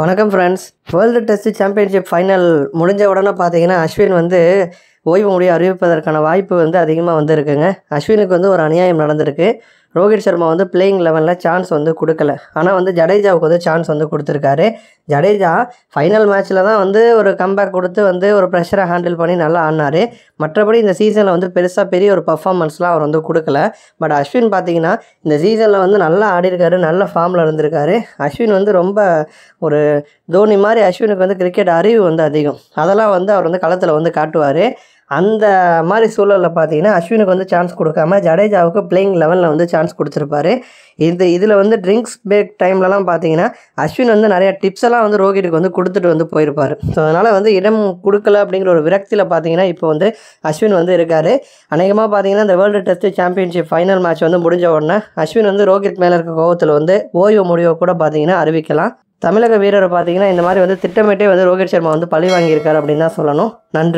வணக்கம் friends world test championship final முடிஞ்ச உடனே பார்த்தீங்கன்னா அஸ்வின் வந்து ஓய்வு முடிய அறிவிப்பதற்கான வாய்ப்பு வந்து அதிகமாக வந்திருக்குங்க அஸ்வினுக்கு வந்து ஒரு அநியாயம் நடந்திருக்கு ரோஹித் சர்மா வந்து பிளேயிங் லெவனில் சான்ஸ் வந்து கொடுக்கல ஆனால் வந்து ஜடேஜாவுக்கு வந்து சான்ஸ் வந்து கொடுத்துருக்காரு ஜடேஜா ஃபைனல் மேட்ச்சில் தான் வந்து ஒரு கம்பேக் கொடுத்து வந்து ஒரு ப்ரெஷரை ஹேண்டில் பண்ணி நல்லா ஆடினார் மற்றபடி இந்த சீசனில் வந்து பெருசாக பெரிய ஒரு பர்ஃபார்மன்ஸ்லாம் அவர் வந்து கொடுக்கல பட் அஸ்வின் பார்த்தீங்கன்னா இந்த சீசனில் வந்து நல்லா ஆடிருக்காரு நல்ல ஃபார்மில் இருந்திருக்காரு அஸ்வின் வந்து ரொம்ப ஒரு தோனி மாதிரி அஸ்வினுக்கு வந்து கிரிக்கெட் அறிவு வந்து அதிகம் அதெல்லாம் வந்து அவர் வந்து களத்தில் வந்து காட்டுவார் அந்த மாதிரி சூழலில் பார்த்தீங்கன்னா அஸ்வினுக்கு வந்து சான்ஸ் கொடுக்காம ஜடேஜாவுக்கு பிளேயிங் லெவலில் வந்து சான்ஸ் கொடுத்துருப்பாரு இந்த இதில் வந்து ட்ரிங்க்ஸ் பேக் டைம்லலாம் பார்த்தீங்கன்னா அஸ்வின் வந்து நிறையா டிப்ஸ் எல்லாம் வந்து ரோஹிட்டுக்கு வந்து கொடுத்துட்டு வந்து போயிருப்பார் ஸோ அதனால் வந்து இடம் கொடுக்கல அப்படிங்கிற ஒரு விரக்தியில் பார்த்தீங்கன்னா இப்போ வந்து அஸ்வின் வந்து இருக்கார் அநேகமாக பார்த்தீங்கன்னா இந்த world test championship final match வந்து முடிஞ்ச உடனே அஸ்வின் வந்து ரோஹித் மேலே இருக்க கோவத்தில் வந்து ஓய்வு முடிவை கூட பார்த்தீங்கன்னா அறிவிக்கலாம் தமிழக வீரரை பார்த்தீங்கன்னா இந்த மாதிரி வந்து திட்டமிட்டே வந்து ரோஹித் சர்மா வந்து பழி வாங்கியிருக்காரு அப்படின்னு தான் சொல்லணும் நன்றி